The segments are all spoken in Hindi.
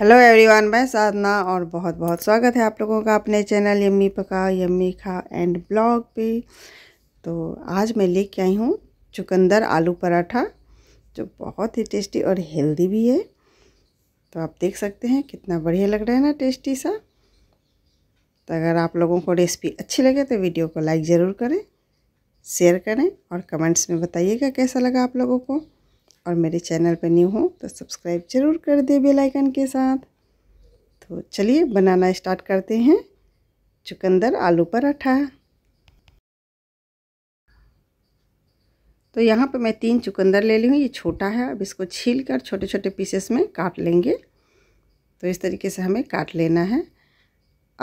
हेलो एवरीवन मैं साधना और बहुत बहुत स्वागत है आप लोगों का अपने चैनल यम्मी पका यम्मी खा एंड ब्लॉग पे तो आज मैं लेके आई हूँ चुकंदर आलू पराठा जो बहुत ही टेस्टी और हेल्दी भी है तो आप देख सकते हैं कितना बढ़िया लग रहा है ना टेस्टी सा तो अगर आप लोगों को रेसिपी अच्छी लगे तो वीडियो को लाइक ज़रूर करें शेयर करें और कमेंट्स में बताइएगा कैसा लगा आप लोगों को और मेरे चैनल पर न्यू हो तो सब्सक्राइब ज़रूर कर दे बेल आइकन के साथ तो चलिए बनाना स्टार्ट करते हैं चुकंदर आलू पराठा तो यहाँ पर मैं तीन चुकंदर ले ली हूँ ये छोटा है अब इसको छील कर छोटे छोटे पीसेस में काट लेंगे तो इस तरीके से हमें काट लेना है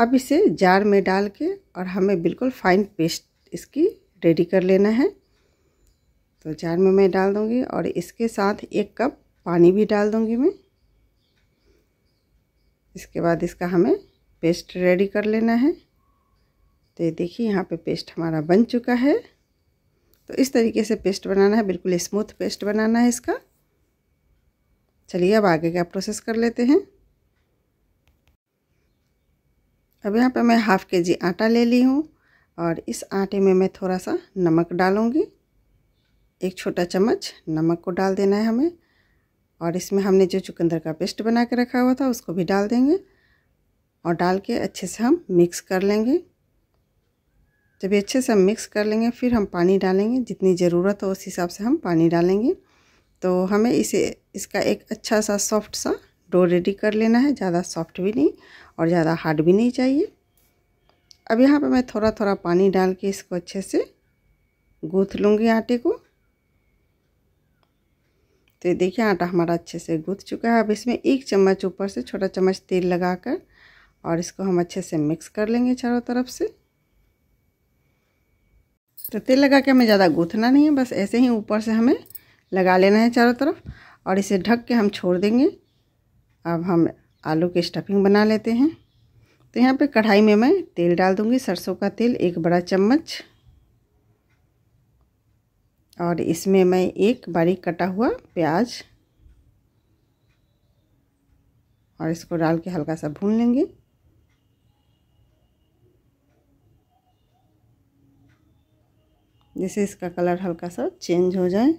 अब इसे जार में डाल के और हमें बिल्कुल फाइन पेस्ट इसकी रेडी कर लेना है तो जार में मैं डाल दूँगी और इसके साथ एक कप पानी भी डाल दूँगी मैं इसके बाद इसका हमें पेस्ट रेडी कर लेना है तो ये देखिए यहाँ पे पेस्ट हमारा बन चुका है तो इस तरीके से पेस्ट बनाना है बिल्कुल स्मूथ पेस्ट बनाना है इसका चलिए अब आगे का प्रोसेस कर लेते हैं अब यहाँ पे मैं हाफ़ के जी आटा ले ली हूँ और इस आटे में मैं थोड़ा सा नमक डालूँगी एक छोटा चम्मच नमक को डाल देना है हमें और इसमें हमने जो चुकंदर का पेस्ट बना के रखा हुआ था उसको भी डाल देंगे और डाल के अच्छे से हम मिक्स कर लेंगे जब ये अच्छे से हम मिक्स कर लेंगे फिर हम पानी डालेंगे जितनी ज़रूरत हो उस हिसाब से हम पानी डालेंगे तो हमें इसे इसका एक अच्छा सा सॉफ्ट सा डो रेडी कर लेना है ज़्यादा सॉफ्ट भी नहीं और ज़्यादा हार्ड भी नहीं चाहिए अब यहाँ पर मैं थोड़ा थोड़ा पानी डाल के इसको अच्छे से गूँथ लूँगी आटे को तो ये देखिए आटा हमारा अच्छे से गूँथ चुका है अब इसमें एक चम्मच ऊपर से छोटा चम्मच तेल लगाकर और इसको हम अच्छे से मिक्स कर लेंगे चारों तरफ से तो तेल लगा के हमें ज़्यादा गूँथना नहीं है बस ऐसे ही ऊपर से हमें लगा लेना है चारों तरफ और इसे ढक के हम छोड़ देंगे अब हम आलू की स्टफिंग बना लेते हैं तो यहाँ पे कढ़ाई में मैं तेल डाल दूँगी सरसों का तेल एक बड़ा चम्मच और इसमें मैं एक बारीक कटा हुआ प्याज और इसको डाल के हल्का सा भून लेंगे जैसे इसका कलर हल्का सा चेंज हो जाए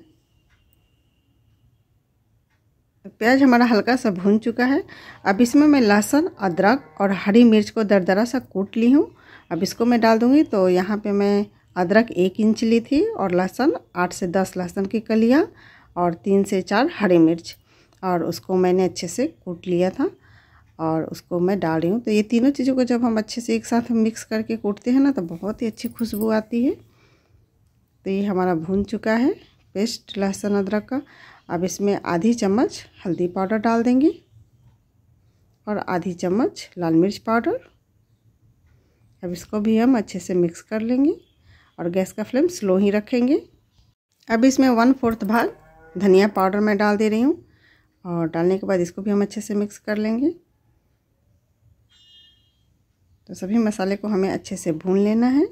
प्याज हमारा हल्का सा भून चुका है अब इसमें मैं लहसुन अदरक और हरी मिर्च को दरदरा सा कूट ली हूँ अब इसको मैं डाल दूँगी तो यहाँ पे मैं अदरक एक इंच ली थी और लहसुन आठ से दस लहसुन की कलियाँ और तीन से चार हरी मिर्च और उसको मैंने अच्छे से कूट लिया था और उसको मैं डाल रही हूँ तो ये तीनों चीज़ों को जब हम अच्छे से एक साथ मिक्स करके कूटते हैं ना तो बहुत ही अच्छी खुशबू आती है तो ये हमारा भून चुका है पेस्ट लहसुन अदरक का अब इसमें आधी चम्मच हल्दी पाउडर डाल देंगे और आधी चम्मच लाल मिर्च पाउडर अब इसको भी हम अच्छे से मिक्स कर लेंगे और गैस का फ्लेम स्लो ही रखेंगे अब इसमें वन फोर्थ भाग धनिया पाउडर मैं डाल दे रही हूँ और डालने के बाद इसको भी हम अच्छे से मिक्स कर लेंगे तो सभी मसाले को हमें अच्छे से भून लेना है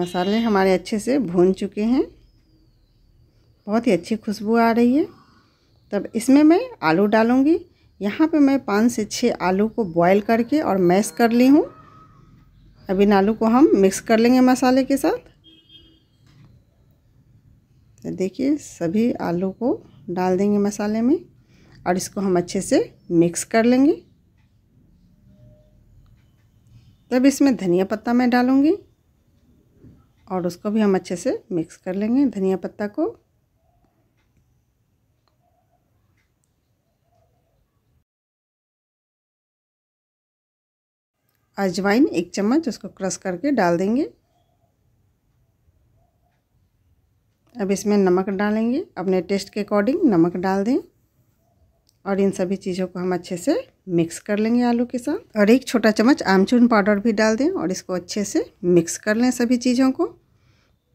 मसाले हमारे अच्छे से भून चुके हैं बहुत ही अच्छी खुशबू आ रही है तब इसमें मैं आलू डालूँगी यहाँ पे मैं पाँच से छः आलू को बॉईल करके और मैश कर ली हूँ अब इन आलू को हम मिक्स कर लेंगे मसाले के साथ देखिए सभी आलू को डाल देंगे मसाले में और इसको हम अच्छे से मिक्स कर लेंगे तब इसमें धनिया पत्ता मैं डालूँगी और उसको भी हम अच्छे से मिक्स कर लेंगे धनिया पत्ता को अजवाइन एक चम्मच उसको क्रश करके डाल देंगे अब इसमें नमक डालेंगे अपने टेस्ट के अकॉर्डिंग नमक डाल दें और इन सभी चीज़ों को हम अच्छे से मिक्स कर लेंगे आलू के साथ और एक छोटा चम्मच आमचून पाउडर भी डाल दें और इसको अच्छे से मिक्स कर लें सभी चीज़ों को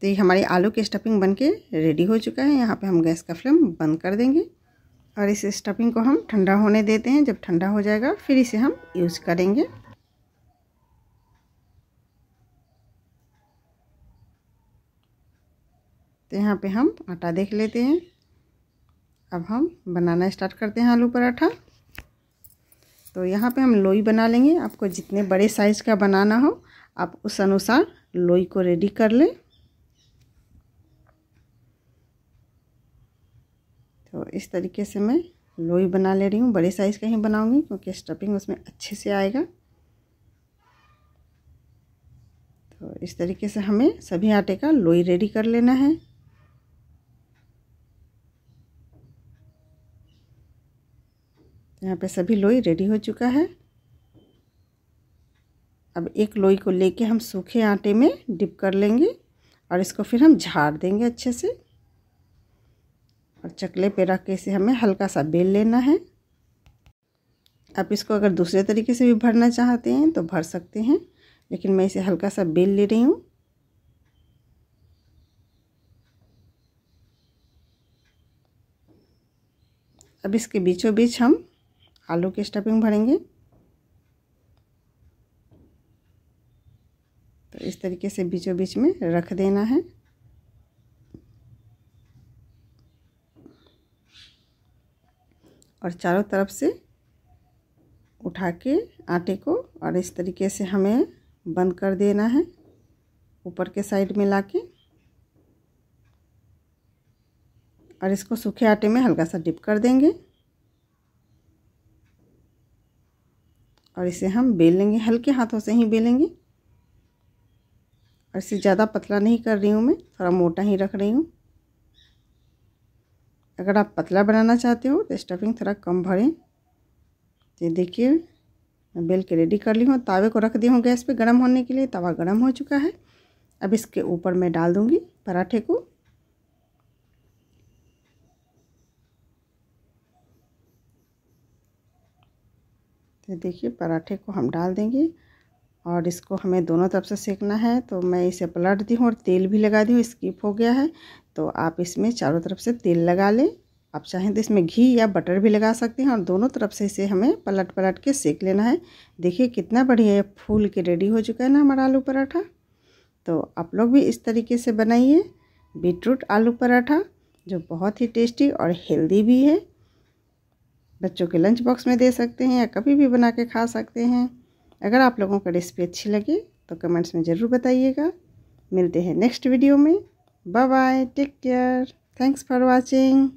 तो ये हमारी आलू की स्टफिंग बन के रेडी हो चुका है यहाँ पे हम गैस का फ्लेम बंद कर देंगे और इस स्टफिंग को हम ठंडा होने देते हैं जब ठंडा हो जाएगा फिर इसे हम यूज़ करेंगे तो यहाँ पे हम आटा देख लेते हैं अब हम बनाना स्टार्ट करते हैं आलू पराठा तो यहाँ पे हम लोई बना लेंगे आपको जितने बड़े साइज़ का बनाना हो आप उस अनुसार लोई को रेडी कर लें तो इस तरीके से मैं लोई बना ले रही हूँ बड़े साइज़ का ही बनाऊँगी क्योंकि स्टफिंग उसमें अच्छे से आएगा तो इस तरीके से हमें सभी आटे का लोई रेडी कर लेना है यहाँ पे सभी लोई रेडी हो चुका है अब एक लोई को लेके हम सूखे आटे में डिप कर लेंगे और इसको फिर हम झाड़ देंगे अच्छे से और चकले पे रख के इसे हमें हल्का सा बेल लेना है आप इसको अगर दूसरे तरीके से भी भरना चाहते हैं तो भर सकते हैं लेकिन मैं इसे हल्का सा बेल ले रही हूँ अब इसके बीचों बीच हम आलू की स्टफिंग भरेंगे तो इस तरीके से बीचों बीच में रख देना है और चारों तरफ से उठा के आटे को और इस तरीके से हमें बंद कर देना है ऊपर के साइड में ला के और इसको सूखे आटे में हल्का सा डिप कर देंगे और इसे हम बेल लेंगे हल्के हाथों से ही बेलेंगे और इसे ज़्यादा पतला नहीं कर रही हूँ मैं थोड़ा मोटा ही रख रही हूँ अगर आप पतला बनाना चाहते हो तो स्टफिंग थोड़ा कम भरें ये देखिए मैं बेल के रेडी कर ली हूँ तावे को रख दी हूँ गैस पे गर्म होने के लिए तवा गर्म हो चुका है अब इसके ऊपर मैं डाल दूँगी पराठे को तो देखिए पराठे को हम डाल देंगे और इसको हमें दोनों तरफ से सेकना है तो मैं इसे पलट दी हूँ और तेल भी लगा दी हूँ स्किप हो गया है तो आप इसमें चारों तरफ से तेल लगा लें आप चाहें तो इसमें घी या बटर भी लगा सकते हैं और दोनों तरफ से इसे हमें पलट पलट के सेक लेना है देखिए कितना बढ़िया है फूल के रेडी हो चुका है ना हमारा आलू पराठा तो आप लोग भी इस तरीके से बनाइए बीटरूट आलू पराठा जो बहुत ही टेस्टी और हेल्दी भी है बच्चों के लंच बॉक्स में दे सकते हैं या कभी भी बना के खा सकते हैं अगर आप लोगों को रेसिपी अच्छी लगी तो कमेंट्स में ज़रूर बताइएगा मिलते हैं नेक्स्ट वीडियो में bye bye take care thanks for watching